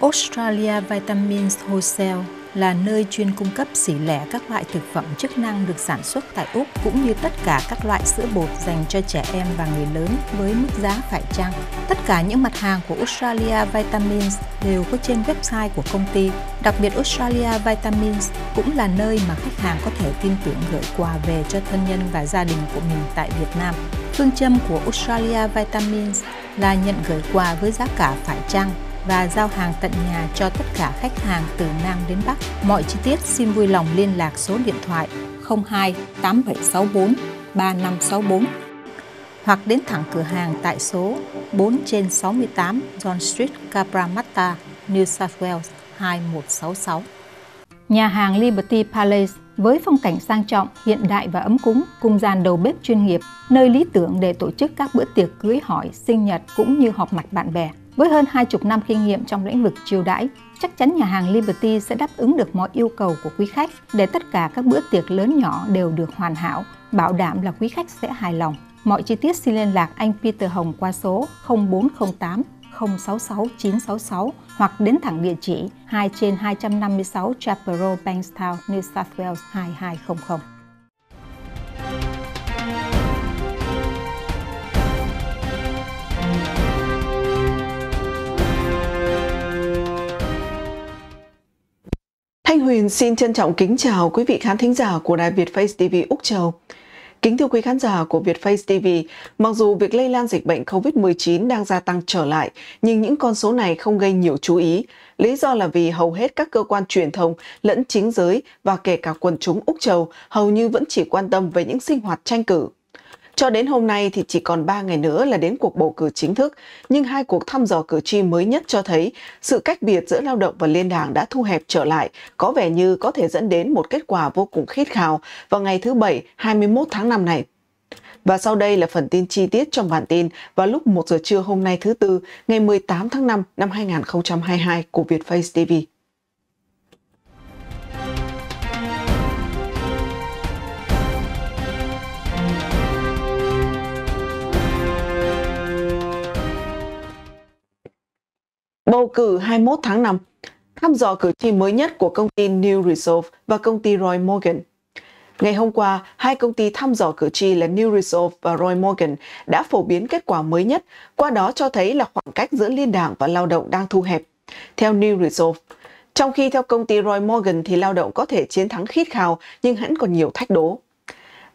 Australia Vitamins Wholesale là nơi chuyên cung cấp xỉ lẻ các loại thực phẩm chức năng được sản xuất tại Úc cũng như tất cả các loại sữa bột dành cho trẻ em và người lớn với mức giá phải chăng. Tất cả những mặt hàng của Australia Vitamins đều có trên website của công ty. Đặc biệt Australia Vitamins cũng là nơi mà khách hàng có thể tin tưởng gửi quà về cho thân nhân và gia đình của mình tại Việt Nam. Phương châm của Australia Vitamins là nhận gửi quà với giá cả phải chăng và giao hàng tận nhà cho tất cả khách hàng từ Nam đến Bắc. Mọi chi tiết xin vui lòng liên lạc số điện thoại 02 8764 3564 hoặc đến thẳng cửa hàng tại số 4 trên 68 John Street, Cabramatta, New South Wales 2166. Nhà hàng Liberty Palace với phong cảnh sang trọng, hiện đại và ấm cúng, cung gian đầu bếp chuyên nghiệp, nơi lý tưởng để tổ chức các bữa tiệc cưới hỏi, sinh nhật cũng như họp mặt bạn bè. Với hơn 20 năm kinh nghiệm trong lĩnh vực chiêu đãi, chắc chắn nhà hàng Liberty sẽ đáp ứng được mọi yêu cầu của quý khách để tất cả các bữa tiệc lớn nhỏ đều được hoàn hảo, bảo đảm là quý khách sẽ hài lòng. Mọi chi tiết xin liên lạc anh Peter Hồng qua số 0408 066 966 hoặc đến thẳng địa chỉ 2 trên 256 Chapel Road, Bankstown, New South Wales 2200. Huyền xin trân trọng kính chào quý vị khán thính giả của đài Việt Face TV Úc Châu. Kính thưa quý khán giả của Việt Face TV, mặc dù việc lây lan dịch bệnh COVID-19 đang gia tăng trở lại, nhưng những con số này không gây nhiều chú ý. Lý do là vì hầu hết các cơ quan truyền thông lẫn chính giới và kể cả quần chúng Úc Châu hầu như vẫn chỉ quan tâm về những sinh hoạt tranh cử cho đến hôm nay thì chỉ còn 3 ngày nữa là đến cuộc bầu cử chính thức, nhưng hai cuộc thăm dò cử tri mới nhất cho thấy sự cách biệt giữa lao động và liên đảng đã thu hẹp trở lại, có vẻ như có thể dẫn đến một kết quả vô cùng khít khao vào ngày thứ Bảy 21 tháng 5 này. Và sau đây là phần tin chi tiết trong bản tin vào lúc 1 giờ trưa hôm nay thứ Tư, ngày 18 tháng 5 năm 2022 của Vietface TV. bầu cử 21 tháng 5, thăm dò cử tri mới nhất của công ty New Resolve và công ty Roy Morgan. Ngày hôm qua, hai công ty thăm dò cử tri là New Resolve và Roy Morgan đã phổ biến kết quả mới nhất, qua đó cho thấy là khoảng cách giữa liên đảng và lao động đang thu hẹp. Theo New Resolve, trong khi theo công ty Roy Morgan thì lao động có thể chiến thắng khít khao nhưng vẫn còn nhiều thách đố.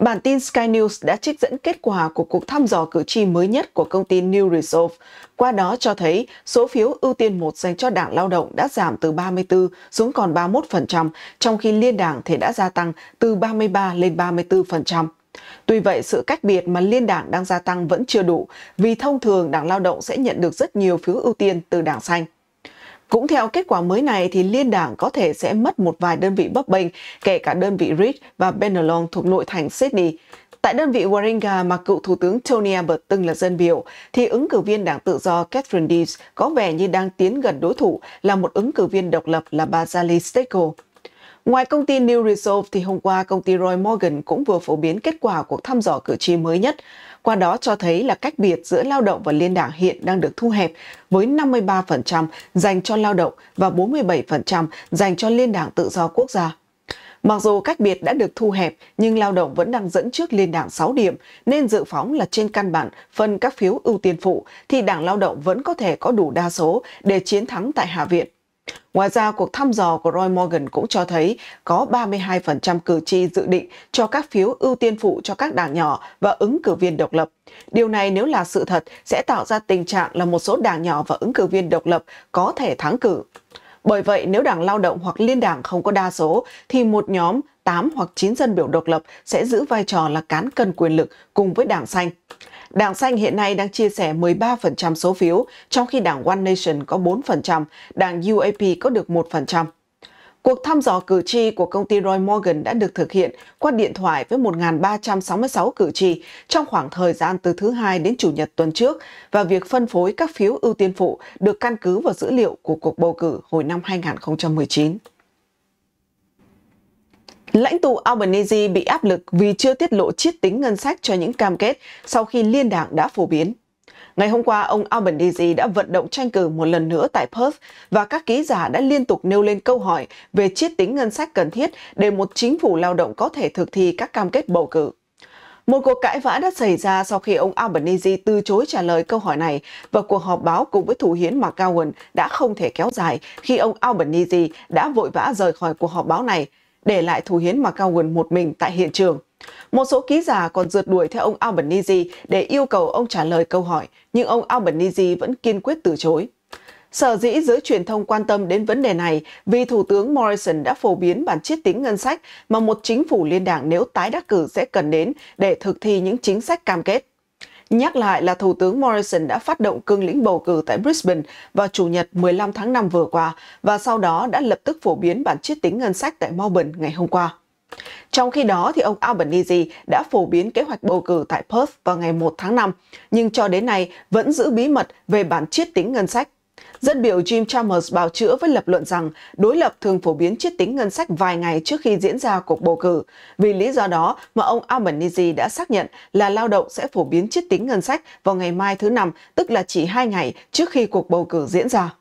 Bản tin Sky News đã trích dẫn kết quả của cuộc thăm dò cử tri mới nhất của công ty New Resolve, qua đó cho thấy số phiếu ưu tiên một dành cho Đảng Lao động đã giảm từ 34 xuống còn 31%, trong khi liên đảng thì đã gia tăng từ 33 lên 34%. Tuy vậy, sự cách biệt mà liên đảng đang gia tăng vẫn chưa đủ, vì thông thường Đảng Lao động sẽ nhận được rất nhiều phiếu ưu tiên từ Đảng Xanh. Cũng theo kết quả mới này thì liên đảng có thể sẽ mất một vài đơn vị bấp bênh, kể cả đơn vị Reid và Benelong thuộc nội thành Sydney. Tại đơn vị Warringah mà cựu Thủ tướng Tony Abbott từng là dân biểu, thì ứng cử viên đảng tự do Catherine Deves có vẻ như đang tiến gần đối thủ là một ứng cử viên độc lập là bà Sally Stekle. Ngoài công ty New Resolve thì hôm qua công ty Roy Morgan cũng vừa phổ biến kết quả cuộc thăm dò cử tri mới nhất qua đó cho thấy là cách biệt giữa lao động và liên đảng hiện đang được thu hẹp với 53% dành cho lao động và 47% dành cho liên đảng tự do quốc gia. Mặc dù cách biệt đã được thu hẹp, nhưng lao động vẫn đang dẫn trước liên đảng 6 điểm, nên dự phóng là trên căn bản phân các phiếu ưu tiên phụ thì đảng lao động vẫn có thể có đủ đa số để chiến thắng tại Hạ viện. Ngoài ra, cuộc thăm dò của Roy Morgan cũng cho thấy có 32% cử tri dự định cho các phiếu ưu tiên phụ cho các đảng nhỏ và ứng cử viên độc lập. Điều này nếu là sự thật sẽ tạo ra tình trạng là một số đảng nhỏ và ứng cử viên độc lập có thể thắng cử. Bởi vậy, nếu đảng lao động hoặc liên đảng không có đa số, thì một nhóm 8 hoặc 9 dân biểu độc lập sẽ giữ vai trò là cán cân quyền lực cùng với đảng xanh. Đảng Xanh hiện nay đang chia sẻ 13% số phiếu, trong khi đảng One Nation có 4%, đảng UAP có được 1%. Cuộc thăm dò cử tri của công ty Roy Morgan đã được thực hiện qua điện thoại với 1.366 cử tri trong khoảng thời gian từ thứ Hai đến Chủ nhật tuần trước và việc phân phối các phiếu ưu tiên phụ được căn cứ vào dữ liệu của cuộc bầu cử hồi năm 2019. Lãnh tụ Albanese bị áp lực vì chưa tiết lộ chiết tính ngân sách cho những cam kết sau khi liên đảng đã phổ biến. Ngày hôm qua, ông Albanese đã vận động tranh cử một lần nữa tại Perth và các ký giả đã liên tục nêu lên câu hỏi về chiết tính ngân sách cần thiết để một chính phủ lao động có thể thực thi các cam kết bầu cử. Một cuộc cãi vã đã xảy ra sau khi ông Albanese từ chối trả lời câu hỏi này và cuộc họp báo cùng với thủ hiến McGowan đã không thể kéo dài khi ông Albanese đã vội vã rời khỏi cuộc họp báo này để lại thủ hiến McGowan một mình tại hiện trường. Một số ký giả còn rượt đuổi theo ông Albanese để yêu cầu ông trả lời câu hỏi, nhưng ông Albanese vẫn kiên quyết từ chối. Sở dĩ giới truyền thông quan tâm đến vấn đề này vì Thủ tướng Morrison đã phổ biến bản chiết tính ngân sách mà một chính phủ liên đảng nếu tái đắc cử sẽ cần đến để thực thi những chính sách cam kết. Nhắc lại là Thủ tướng Morrison đã phát động cương lĩnh bầu cử tại Brisbane vào Chủ nhật 15 tháng 5 vừa qua và sau đó đã lập tức phổ biến bản chiết tính ngân sách tại Melbourne ngày hôm qua. Trong khi đó, thì ông Albanese đã phổ biến kế hoạch bầu cử tại Perth vào ngày 1 tháng 5, nhưng cho đến nay vẫn giữ bí mật về bản chiết tính ngân sách Dân biểu Jim Chalmers bào chữa với lập luận rằng đối lập thường phổ biến chiết tính ngân sách vài ngày trước khi diễn ra cuộc bầu cử. Vì lý do đó mà ông Albanese đã xác nhận là lao động sẽ phổ biến chiết tính ngân sách vào ngày mai thứ Năm, tức là chỉ hai ngày trước khi cuộc bầu cử diễn ra.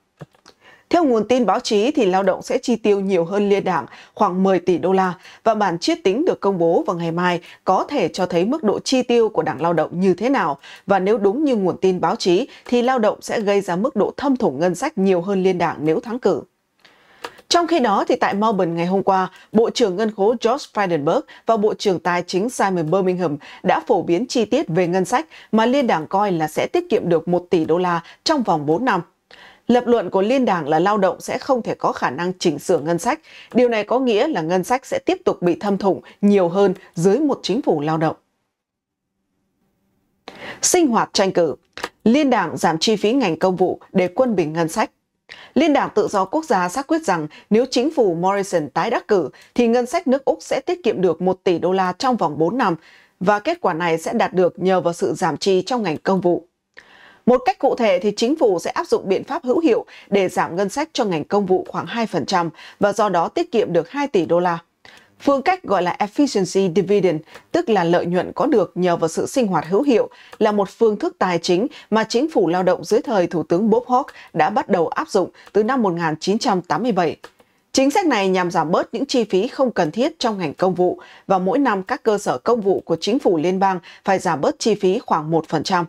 Theo nguồn tin báo chí thì lao động sẽ chi tiêu nhiều hơn liên đảng khoảng 10 tỷ đô la và bản chiết tính được công bố vào ngày mai có thể cho thấy mức độ chi tiêu của đảng lao động như thế nào và nếu đúng như nguồn tin báo chí thì lao động sẽ gây ra mức độ thâm thủng ngân sách nhiều hơn liên đảng nếu thắng cử. Trong khi đó, thì tại Melbourne ngày hôm qua, Bộ trưởng Ngân khố George Frydenberg và Bộ trưởng Tài chính Simon Birmingham đã phổ biến chi tiết về ngân sách mà liên đảng coi là sẽ tiết kiệm được 1 tỷ đô la trong vòng 4 năm. Lập luận của Liên đảng là lao động sẽ không thể có khả năng chỉnh sửa ngân sách. Điều này có nghĩa là ngân sách sẽ tiếp tục bị thâm thủng nhiều hơn dưới một chính phủ lao động. Sinh hoạt tranh cử Liên đảng giảm chi phí ngành công vụ để quân bình ngân sách. Liên đảng tự do quốc gia xác quyết rằng nếu chính phủ Morrison tái đắc cử thì ngân sách nước Úc sẽ tiết kiệm được 1 tỷ đô la trong vòng 4 năm và kết quả này sẽ đạt được nhờ vào sự giảm chi trong ngành công vụ. Một cách cụ thể thì chính phủ sẽ áp dụng biện pháp hữu hiệu để giảm ngân sách cho ngành công vụ khoảng 2% và do đó tiết kiệm được 2 tỷ đô la. Phương cách gọi là efficiency dividend, tức là lợi nhuận có được nhờ vào sự sinh hoạt hữu hiệu, là một phương thức tài chính mà chính phủ lao động dưới thời Thủ tướng Bob Hawke đã bắt đầu áp dụng từ năm 1987. Chính sách này nhằm giảm bớt những chi phí không cần thiết trong ngành công vụ và mỗi năm các cơ sở công vụ của chính phủ liên bang phải giảm bớt chi phí khoảng 1%.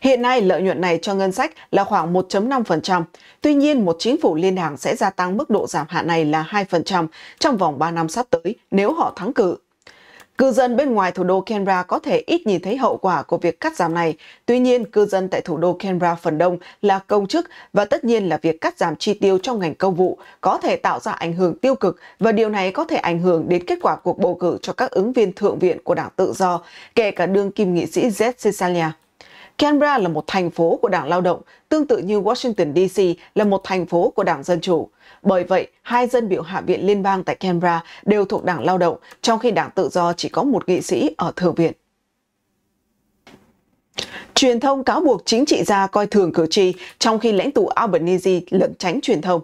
Hiện nay, lợi nhuận này cho ngân sách là khoảng 1.5%. Tuy nhiên, một chính phủ liên đảng sẽ gia tăng mức độ giảm hạn này là 2% trong vòng 3 năm sắp tới nếu họ thắng cử. Cư dân bên ngoài thủ đô Canberra có thể ít nhìn thấy hậu quả của việc cắt giảm này. Tuy nhiên, cư dân tại thủ đô Canberra phần đông là công chức và tất nhiên là việc cắt giảm chi tiêu trong ngành công vụ có thể tạo ra ảnh hưởng tiêu cực và điều này có thể ảnh hưởng đến kết quả cuộc bầu cử cho các ứng viên thượng viện của đảng tự do, kể cả đương kim nghị sĩ Zed Cesalia. Canberra là một thành phố của Đảng Lao động, tương tự như Washington DC là một thành phố của Đảng Dân Chủ. Bởi vậy, hai dân biểu Hạ viện liên bang tại Canberra đều thuộc Đảng Lao động, trong khi Đảng Tự do chỉ có một nghị sĩ ở Thượng viện. Truyền thông cáo buộc chính trị gia coi thường cử tri, trong khi lãnh tụ Albanese lẩn tránh truyền thông.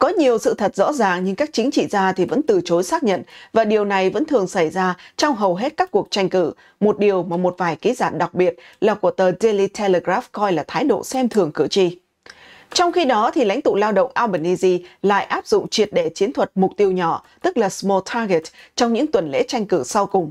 Có nhiều sự thật rõ ràng nhưng các chính trị gia thì vẫn từ chối xác nhận và điều này vẫn thường xảy ra trong hầu hết các cuộc tranh cử. Một điều mà một vài ký giả đặc biệt là của tờ Daily Telegraph coi là thái độ xem thường cử tri. Trong khi đó, thì lãnh tụ lao động Albanese lại áp dụng triệt để chiến thuật mục tiêu nhỏ, tức là small target, trong những tuần lễ tranh cử sau cùng.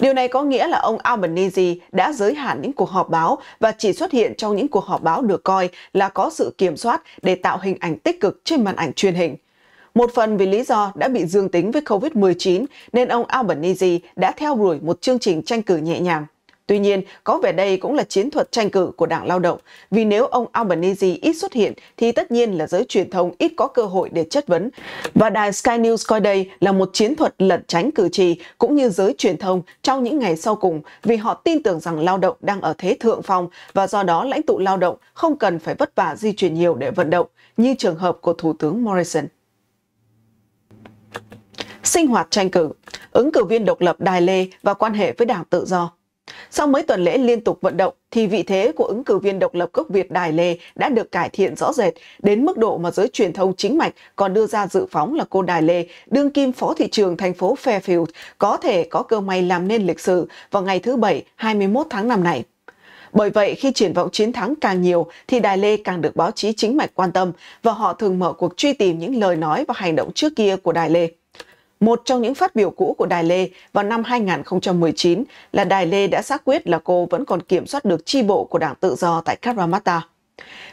Điều này có nghĩa là ông Albanese đã giới hạn những cuộc họp báo và chỉ xuất hiện trong những cuộc họp báo được coi là có sự kiểm soát để tạo hình ảnh tích cực trên màn ảnh truyền hình. Một phần vì lý do đã bị dương tính với COVID-19 nên ông Albanese đã theo đuổi một chương trình tranh cử nhẹ nhàng. Tuy nhiên, có vẻ đây cũng là chiến thuật tranh cử của Đảng Lao động, vì nếu ông Albanese ít xuất hiện thì tất nhiên là giới truyền thông ít có cơ hội để chất vấn. Và đài Sky News coi đây là một chiến thuật lẩn tránh cử tri cũng như giới truyền thông trong những ngày sau cùng vì họ tin tưởng rằng lao động đang ở thế thượng phong và do đó lãnh tụ lao động không cần phải vất vả di chuyển nhiều để vận động như trường hợp của Thủ tướng Morrison. Sinh hoạt tranh cử, ứng cử viên độc lập Đài Lê và quan hệ với Đảng Tự Do sau mấy tuần lễ liên tục vận động thì vị thế của ứng cử viên độc lập gốc Việt Đài Lề đã được cải thiện rõ rệt đến mức độ mà giới truyền thông chính mạch còn đưa ra dự phóng là cô Đài Lề, đương kim phó thị trường thành phố Fairfield, có thể có cơ may làm nên lịch sử vào ngày thứ Bảy 21 tháng năm này. Bởi vậy, khi triển vọng chiến thắng càng nhiều thì Đài Lê càng được báo chí chính mạch quan tâm và họ thường mở cuộc truy tìm những lời nói và hành động trước kia của Đài Lê. Một trong những phát biểu cũ của Đài Lê vào năm 2019 là Đài Lê đã xác quyết là cô vẫn còn kiểm soát được chi bộ của Đảng Tự Do tại Karamata.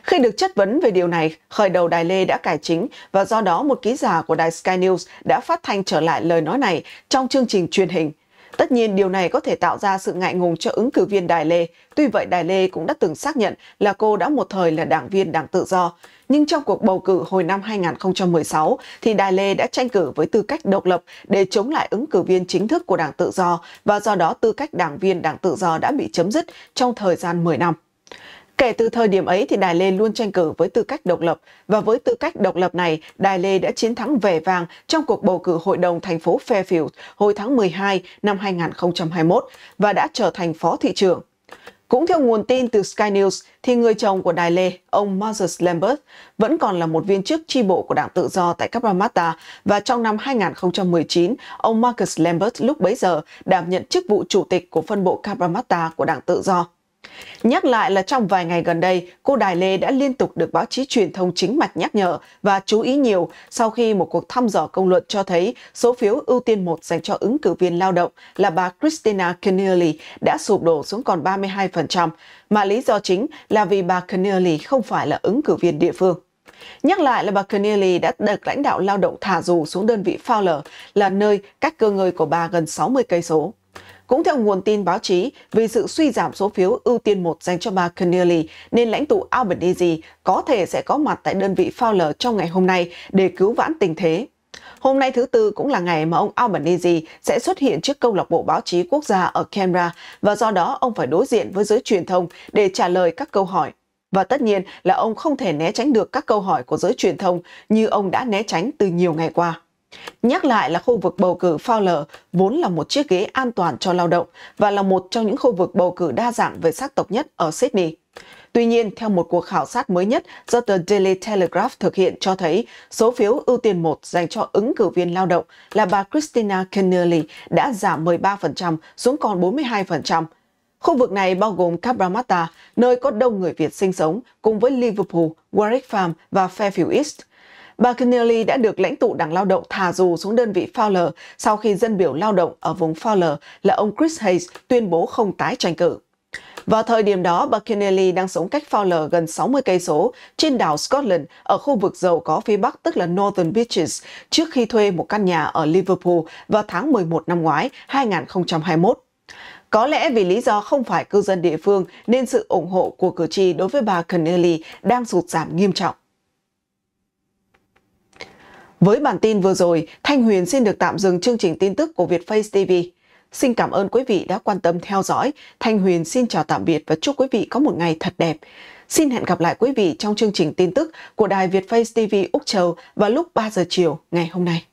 Khi được chất vấn về điều này, khởi đầu Đài Lê đã cải chính và do đó một ký giả của đài Sky News đã phát thanh trở lại lời nói này trong chương trình truyền hình. Tất nhiên điều này có thể tạo ra sự ngại ngùng cho ứng cử viên Đài Lê. Tuy vậy Đài Lê cũng đã từng xác nhận là cô đã một thời là đảng viên đảng tự do, nhưng trong cuộc bầu cử hồi năm 2016 thì Đài Lê đã tranh cử với tư cách độc lập để chống lại ứng cử viên chính thức của Đảng Tự Do và do đó tư cách đảng viên Đảng Tự Do đã bị chấm dứt trong thời gian 10 năm. Kể từ thời điểm ấy thì Đài Lê luôn tranh cử với tư cách độc lập và với tư cách độc lập này, Đài Lê đã chiến thắng vẻ vàng trong cuộc bầu cử hội đồng thành phố Fairfield hồi tháng 12 năm 2021 và đã trở thành phó thị trưởng. Cũng theo nguồn tin từ Sky News, thì người chồng của Đài Lê, ông Moses Lambert, vẫn còn là một viên chức tri bộ của Đảng Tự Do tại Kabramatta và trong năm 2019, ông Marcus Lambert lúc bấy giờ đảm nhận chức vụ chủ tịch của phân bộ Kabramatta của Đảng Tự Do. Nhắc lại là trong vài ngày gần đây, cô Đài Lê đã liên tục được báo chí truyền thông chính mạch nhắc nhở và chú ý nhiều sau khi một cuộc thăm dò công luận cho thấy số phiếu ưu tiên một dành cho ứng cử viên lao động là bà Christina Keneally đã sụp đổ xuống còn 32%, mà lý do chính là vì bà Keneally không phải là ứng cử viên địa phương. Nhắc lại là bà Keneally đã được lãnh đạo lao động thả dù xuống đơn vị Fowler là nơi cách cơ ngơi của bà gần 60 cây số. Cũng theo nguồn tin báo chí, vì sự suy giảm số phiếu ưu tiên một dành cho bà Keneally, nên lãnh tụ Albanese có thể sẽ có mặt tại đơn vị Fowler trong ngày hôm nay để cứu vãn tình thế. Hôm nay thứ Tư cũng là ngày mà ông Albanese sẽ xuất hiện trước câu lạc bộ báo chí quốc gia ở Canberra và do đó ông phải đối diện với giới truyền thông để trả lời các câu hỏi. Và tất nhiên là ông không thể né tránh được các câu hỏi của giới truyền thông như ông đã né tránh từ nhiều ngày qua. Nhắc lại là khu vực bầu cử Fowler vốn là một chiếc ghế an toàn cho lao động và là một trong những khu vực bầu cử đa dạng về sắc tộc nhất ở Sydney. Tuy nhiên, theo một cuộc khảo sát mới nhất do tờ Daily Telegraph thực hiện cho thấy, số phiếu ưu tiên một dành cho ứng cử viên lao động là bà Christina Kennelly đã giảm 13% xuống còn 42%. Khu vực này bao gồm Cabramatta, nơi có đông người Việt sinh sống, cùng với Liverpool, Warwick Farm và Fairfield East – Berkinelli đã được lãnh tụ đảng lao động thả dù xuống đơn vị Fowler sau khi dân biểu lao động ở vùng Fowler là ông Chris Hayes tuyên bố không tái tranh cử. Vào thời điểm đó, Berkinelli đang sống cách Fowler gần 60 cây số trên đảo Scotland ở khu vực giàu có phía bắc tức là Northern Beaches trước khi thuê một căn nhà ở Liverpool vào tháng 11 năm ngoái 2021. Có lẽ vì lý do không phải cư dân địa phương nên sự ủng hộ của cử tri đối với bà Connelly đang sụt giảm nghiêm trọng. Với bản tin vừa rồi, Thanh Huyền xin được tạm dừng chương trình tin tức của Vietface TV. Xin cảm ơn quý vị đã quan tâm theo dõi. Thanh Huyền xin chào tạm biệt và chúc quý vị có một ngày thật đẹp. Xin hẹn gặp lại quý vị trong chương trình tin tức của Đài Vietface TV Úc Châu vào lúc 3 giờ chiều ngày hôm nay.